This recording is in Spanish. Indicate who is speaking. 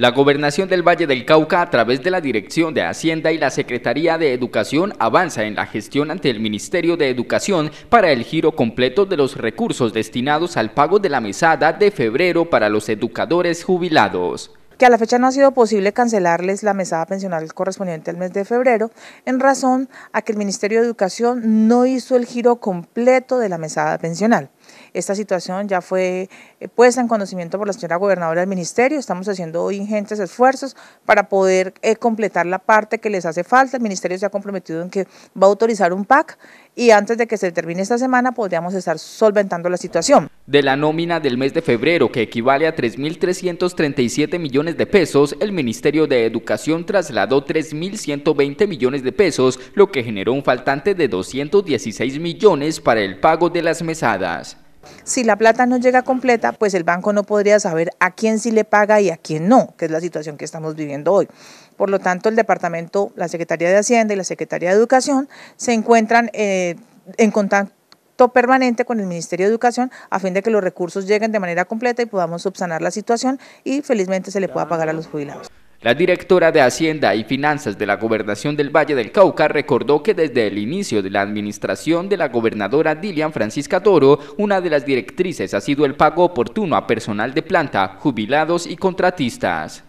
Speaker 1: La gobernación del Valle del Cauca, a través de la Dirección de Hacienda y la Secretaría de Educación, avanza en la gestión ante el Ministerio de Educación para el giro completo de los recursos destinados al pago de la mesada de febrero para los educadores jubilados
Speaker 2: que a la fecha no ha sido posible cancelarles la mesada pensional correspondiente al mes de febrero en razón a que el Ministerio de Educación no hizo el giro completo de la mesada pensional. Esta situación ya fue eh, puesta en conocimiento por la señora gobernadora del ministerio. Estamos haciendo ingentes esfuerzos para poder eh, completar la parte que les hace falta. El ministerio se ha comprometido en que va a autorizar un PAC y antes de que se termine esta semana podríamos estar solventando la situación
Speaker 1: de la nómina del mes de febrero, que equivale a 3.337 millones de pesos, el Ministerio de Educación trasladó 3.120 millones de pesos, lo que generó un faltante de 216 millones para el pago de las mesadas.
Speaker 2: Si la plata no llega completa, pues el banco no podría saber a quién sí le paga y a quién no, que es la situación que estamos viviendo hoy. Por lo tanto, el departamento, la Secretaría de Hacienda y la Secretaría de Educación se encuentran eh, en contacto permanente con el Ministerio de Educación a fin de que los recursos lleguen de manera completa y podamos subsanar la situación y felizmente se le pueda pagar a los jubilados.
Speaker 1: La directora de Hacienda y Finanzas de la Gobernación del Valle del Cauca recordó que desde el inicio de la administración de la gobernadora Dilian Francisca Toro, una de las directrices ha sido el pago oportuno a personal de planta, jubilados y contratistas.